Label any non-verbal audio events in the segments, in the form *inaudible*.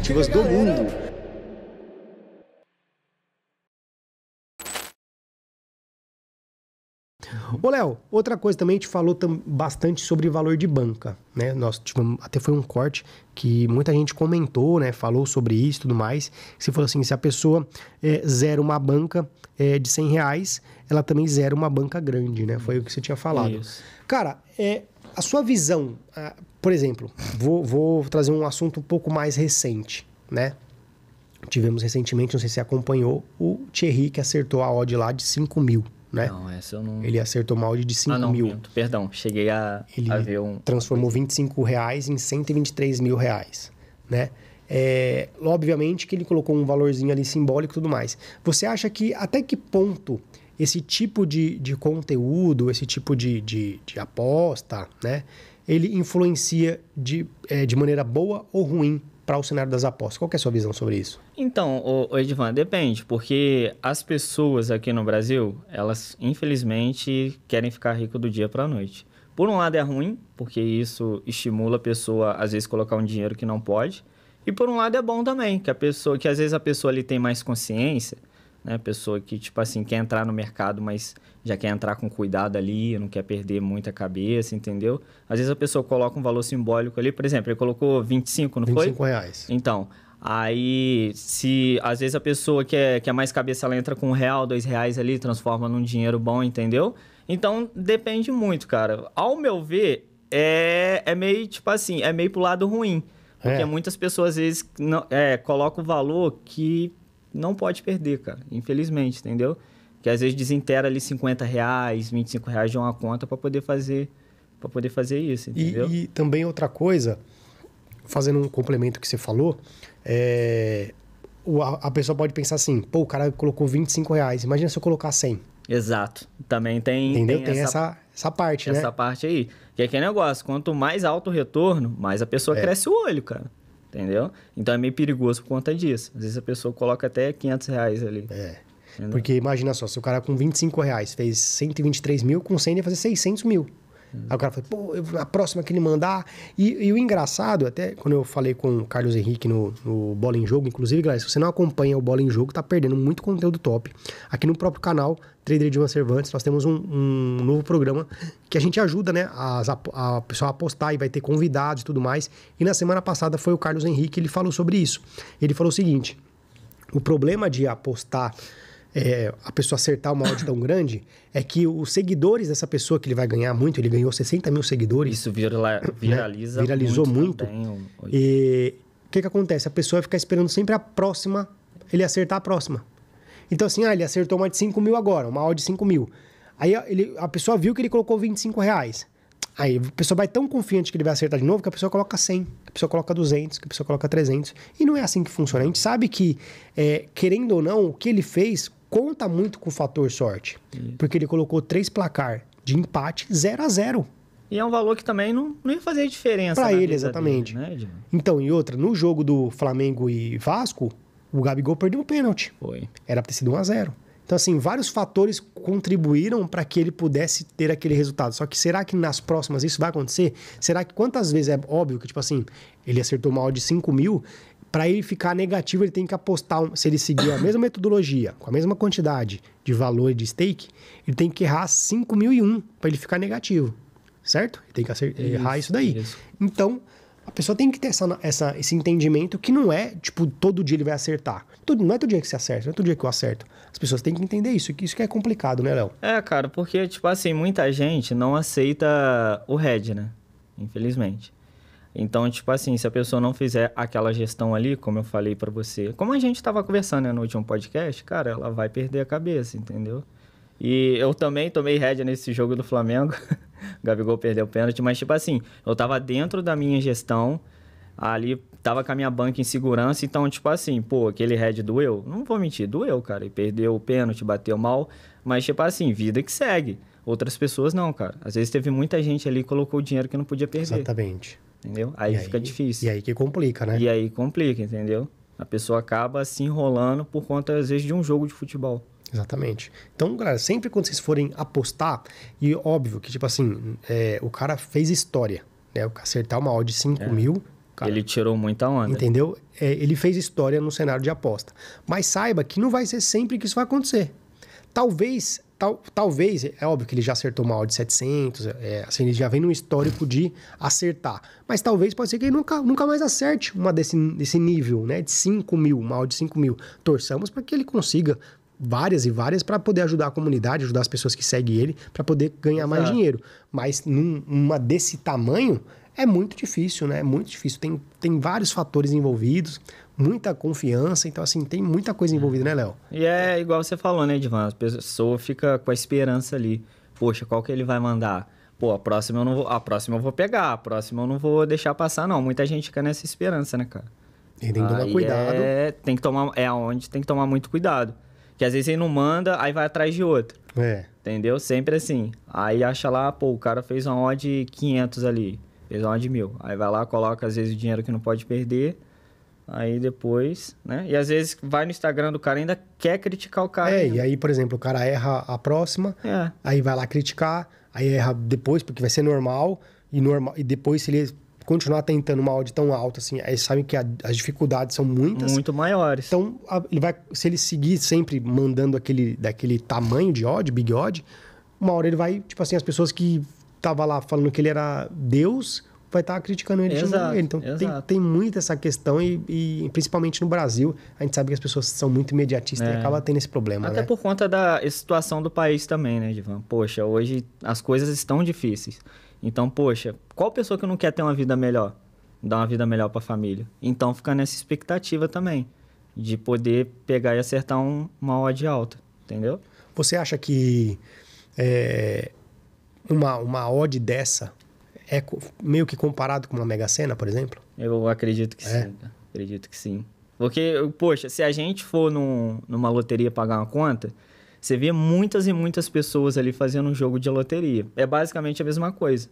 esportivas do mundo. Ô Léo, outra coisa também, a gente falou bastante sobre valor de banca, né? Nós tivemos, até foi um corte que muita gente comentou, né? Falou sobre isso e tudo mais. Você falou assim, se a pessoa é, zera uma banca é, de 100 reais, ela também zera uma banca grande, né? Foi o que você tinha falado. Isso. Cara, é, a sua visão, ah, por exemplo, vou, vou, trazer um assunto um pouco mais recente, né? Tivemos recentemente, não sei se você acompanhou, o Thierry que acertou a odd lá de 5 mil, né? Não, essa eu não... Ele acertou uma odd de 5 ah, não, mil. Minto. Perdão, cheguei a, Ele a ver um... transformou 25 é. reais em 123 mil reais, né? É, obviamente que ele colocou um valorzinho ali simbólico e tudo mais. Você acha que até que ponto esse tipo de, de conteúdo, esse tipo de, de, de aposta, né? Ele influencia de, é, de maneira boa ou ruim para o cenário das apostas. Qual é a sua visão sobre isso? Então, Edvan, depende, porque as pessoas aqui no Brasil, elas infelizmente querem ficar rico do dia para a noite. Por um lado é ruim, porque isso estimula a pessoa às vezes colocar um dinheiro que não pode. E por um lado é bom também, que a pessoa, que às vezes a pessoa ali tem mais consciência né? Pessoa que, tipo assim, quer entrar no mercado, mas já quer entrar com cuidado ali, não quer perder muita cabeça, entendeu? Às vezes a pessoa coloca um valor simbólico ali, por exemplo, ele colocou 25, não 25 foi? 25 reais. Então, aí se às vezes a pessoa quer, é, quer é mais cabeça, ela entra com um real, dois reais ali, transforma num dinheiro bom, entendeu? Então, depende muito, cara. Ao meu ver, é, é meio, tipo assim, é meio pro lado ruim. Porque é. muitas pessoas, às vezes, não, é, colocam o valor que não pode perder, cara. Infelizmente, entendeu? Que às vezes desintera ali 50 reais, 25 reais de uma conta para poder fazer para poder fazer isso, entendeu? E, e, também outra coisa, fazendo um complemento que você falou, é, a, a, pessoa pode pensar assim, pô, o cara colocou 25 reais, imagina se eu colocar 100. Exato. Também tem... Entendeu? Tem, tem essa, essa, essa, parte, essa né? Essa parte aí. Que é aquele negócio, quanto mais alto o retorno, mais a pessoa é. cresce o olho, cara. Entendeu? Então é meio perigoso por conta disso. Às vezes a pessoa coloca até 500 reais ali. É. Entendeu? Porque imagina só, se o cara com 25 reais fez 123 mil, com 100 ele ia fazer 600 mil. Aí o cara falou, pô, na a próxima que ele mandar. E, e, o engraçado, até quando eu falei com o Carlos Henrique no, no Bola em Jogo, inclusive, galera, se você não acompanha o Bola em Jogo, tá perdendo muito conteúdo top. Aqui no próprio canal, Trader de Cervantes, nós temos um, um, novo programa que a gente ajuda, né, as, a, a pessoa a apostar e vai ter convidados e tudo mais. E na semana passada foi o Carlos Henrique, ele falou sobre isso. Ele falou o seguinte: o problema de apostar é, a pessoa acertar uma odd tão *coughs* grande é que os seguidores dessa pessoa que ele vai ganhar muito, ele ganhou 60 mil seguidores. Isso virala, né, viraliza né? Viralizou muito. muito. E o que, que acontece? A pessoa fica esperando sempre a próxima, ele acertar a próxima. Então, assim, ah, ele acertou uma de 5 mil agora, uma odd de 5 mil. Aí ele, a pessoa viu que ele colocou 25 reais. Aí a pessoa vai tão confiante que ele vai acertar de novo que a pessoa coloca 100, que a pessoa coloca 200, que a pessoa coloca 300. E não é assim que funciona. A gente sabe que, é, querendo ou não, o que ele fez conta muito com o fator sorte. Isso. Porque ele colocou três placar de empate 0 a 0 E é um valor que também não, não ia fazer diferença. Para ele, exatamente. Dele, né, então, e outra, no jogo do Flamengo e Vasco, o Gabigol perdeu um pênalti. Foi. Era para ter sido 1 a 0 Então, assim, vários fatores contribuíram para que ele pudesse ter aquele resultado. Só que será que nas próximas isso vai acontecer? Será que quantas vezes é óbvio que, tipo assim, ele acertou mal de 5 mil para ele ficar negativo, ele tem que apostar, se ele seguir a mesma *coughs* metodologia, com a mesma quantidade de valor de stake, ele tem que errar 5.001 para ele ficar negativo, certo? Ele tem que acertar, isso, errar isso daí. Isso. Então, a pessoa tem que ter essa, essa, esse entendimento que não é, tipo, todo dia ele vai acertar. Todo, não é todo dia que você acerta, não é todo dia que eu acerto. As pessoas têm que entender isso, que isso que é complicado, né, Léo? É, cara, porque, tipo assim, muita gente não aceita o red, né? Infelizmente. Então, tipo assim, se a pessoa não fizer aquela gestão ali, como eu falei para você, como a gente estava conversando né, no último podcast, cara, ela vai perder a cabeça, entendeu? E eu também tomei rédea nesse jogo do Flamengo. o *laughs* Gabigol perdeu o pênalti, mas tipo assim, eu tava dentro da minha gestão, ali tava com a minha banca em segurança, então tipo assim, pô, aquele head doeu, não vou mentir, doeu, cara, e perdeu o pênalti, bateu mal, mas tipo assim, vida que segue. Outras pessoas não, cara. Às vezes teve muita gente ali que colocou o dinheiro que não podia perder. Exatamente entendeu? Aí, aí fica difícil. E aí que complica, né? E aí complica, entendeu? A pessoa acaba se enrolando por conta, às vezes, de um jogo de futebol. Exatamente. Então, galera, sempre quando vocês forem apostar, e óbvio que, tipo assim, é, o cara fez história, né? O acertar uma odd de 5 é. mil... Cara, ele tirou muita onda. Entendeu? É, ele fez história no cenário de aposta. Mas saiba que não vai ser sempre que isso vai acontecer. Talvez tal, talvez, é óbvio que ele já acertou uma odd 700, é, é, assim, ele já vem num histórico de acertar. Mas talvez pode ser que ele nunca, nunca mais acerte uma desse, desse nível, né? De 5 mil, uma odd de 5 mil. Torçamos para que ele consiga várias e várias para poder ajudar a comunidade, ajudar as pessoas que seguem ele, para poder ganhar Exato. mais dinheiro. Mas num, desse tamanho, é muito difícil, né? É muito difícil. Tem, tem vários fatores envolvidos, muita confiança, então, assim, tem muita coisa envolvida, né, Léo? E é igual você falou, né, Divan? A pessoa fica com a esperança ali. Poxa, qual que ele vai mandar? Pô, a próxima eu não vou, a próxima eu vou pegar, a próxima eu não vou deixar passar, não. Muita gente fica nessa esperança, né, cara? E tem que tomar aí cuidado. É, tem que tomar, é onde tem que tomar muito cuidado. Que às vezes ele não manda, aí vai atrás de outro. É. Entendeu? Sempre assim. Aí acha lá, pô, o cara fez uma odd 500 ali fez aula de mil. Aí vai lá, coloca às vezes o dinheiro que não pode perder. Aí depois, né? E às vezes vai no Instagram do cara ainda quer criticar o cara. É, né? e aí, por exemplo, o cara erra a próxima, é. aí vai lá criticar, aí erra depois, porque vai ser normal, e, normal, e depois se ele continuar tentando uma odd tão alta assim, aí sabem que a, as dificuldades são muitas. Muito maiores. Então, a, ele vai, se ele seguir sempre mandando aquele daquele tamanho de odd, big odd, uma hora ele vai, tipo assim, as pessoas que estava lá falando que ele era Deus vai estar tá criticando ele, exato, ele. Então tem, tem muito essa questão e, e, principalmente no Brasil a gente sabe que as pessoas são muito imediatistas é. e acaba tendo esse problema. Até né? por conta da situação do país também, né, Divan? Poxa, hoje as coisas estão difíceis. Então, poxa, qual pessoa que não quer ter uma vida melhor, dar uma vida melhor para a família? Então fica nessa expectativa também de poder pegar e acertar um, uma odd alta, entendeu? Você acha que é, uma, uma odd dessa é meio que comparado com uma Mega Sena, por exemplo? Eu acredito que é. sim. Acredito que sim. Porque, poxa, se a gente for num, numa loteria pagar uma conta, você vê muitas e muitas pessoas ali fazendo um jogo de loteria. É basicamente a mesma coisa.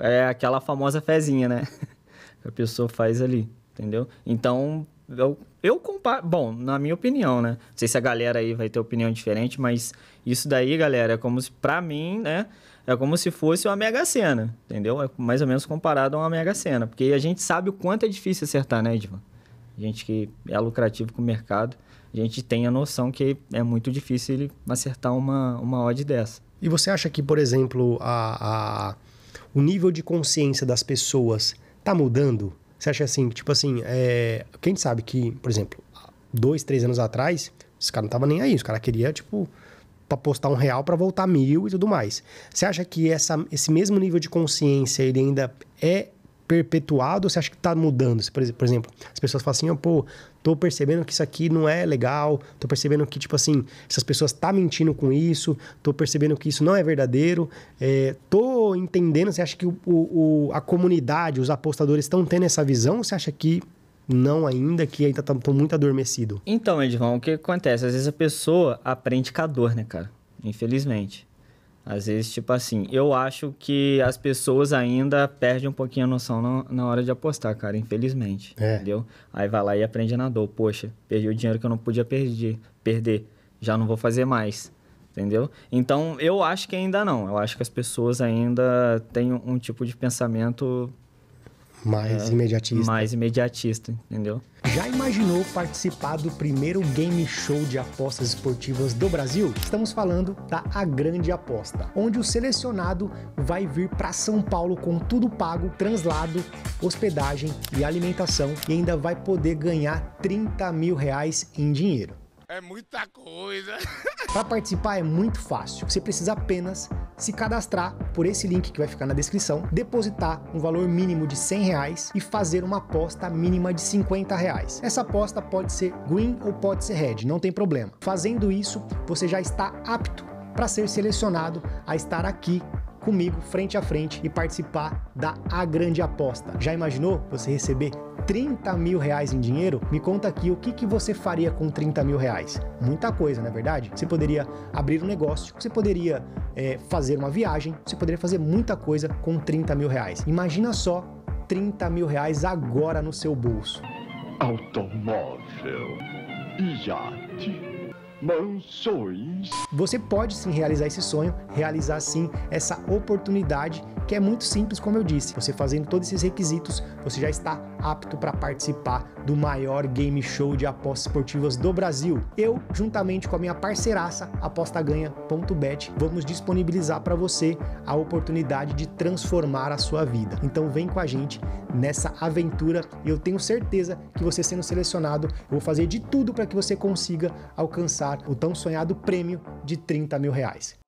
É aquela famosa fezinha, né? *laughs* que a pessoa faz ali, entendeu? Então, eu, eu comparo. Bom, na minha opinião, né? Não sei se a galera aí vai ter opinião diferente, mas isso daí, galera, é como se, pra mim, né? É como se fosse uma mega cena, entendeu? É mais ou menos comparado a uma mega cena, Porque a gente sabe o quanto é difícil acertar, né, Edvan? A gente que é lucrativo com o mercado, a gente tem a noção que é muito difícil ele acertar uma, uma odd dessa. E você acha que, por exemplo, a, a o nível de consciência das pessoas está mudando? Você acha assim, tipo assim, é, quem sabe que, por exemplo, dois, três anos atrás, os caras não estavam nem aí, os caras queriam, tipo, para apostar um real para voltar mil e tudo mais. Você acha que essa, esse mesmo nível de consciência ele ainda é perpetuado ou você acha que está mudando? Por exemplo, as pessoas falam assim, oh, pô, tô percebendo que isso aqui não é legal, tô percebendo que, tipo assim, essas pessoas tá mentindo com isso, tô percebendo que isso não é verdadeiro, é, tô entendendo, você acha que o, o, a comunidade, os apostadores estão tendo essa visão ou você acha que não ainda, que ainda tá, tô muito adormecido. Então, Edvão, o que acontece? Às vezes a pessoa aprende com a dor, né, cara? Infelizmente. Às vezes, tipo assim, eu acho que as pessoas ainda perdem um pouquinho a noção na, na hora de apostar, cara, infelizmente. É. Entendeu? Aí vai lá e aprende na dor. Poxa, perdi o dinheiro que eu não podia perder. perder. Já não vou fazer mais. Entendeu? Então, eu acho que ainda não. Eu acho que as pessoas ainda têm um tipo de pensamento mais é, imediatista. Mais imediatista, entendeu? Já imaginou participar do primeiro game show de apostas esportivas do Brasil? Estamos falando da A Grande Aposta, onde o selecionado vai vir para São Paulo com tudo pago, translado, hospedagem e alimentação e ainda vai poder ganhar 30 mil reais em dinheiro. É muita coisa. para participar é muito fácil. Você precisa apenas se cadastrar por esse link que vai ficar na descrição, depositar um valor mínimo de 100 reais e fazer uma aposta mínima de 50 reais. Essa aposta pode ser green ou pode ser red, não tem problema. Fazendo isso, você já está apto para ser selecionado a estar aqui comigo frente a frente e participar da A Grande Aposta. Já imaginou você receber 30 mil reais em dinheiro, me conta aqui o que, que você faria com 30 mil reais. Muita coisa, não é verdade? Você poderia abrir um negócio, você poderia é, fazer uma viagem, você poderia fazer muita coisa com 30 mil reais. Imagina só 30 mil reais agora no seu bolso. Automóvel, iate, mansões. Você pode sim realizar esse sonho, realizar sim essa oportunidade que é muito simples, como eu disse. Você fazendo todos esses requisitos, você já está apto para participar do maior game show de apostas esportivas do Brasil. Eu, juntamente com a minha parceiraça apostaganha.bet, vamos disponibilizar para você a oportunidade de transformar a sua vida. Então vem com a gente nessa aventura e eu tenho certeza que você sendo selecionado, eu vou fazer de tudo para que você consiga alcançar o tão sonhado prêmio de 30 mil reais.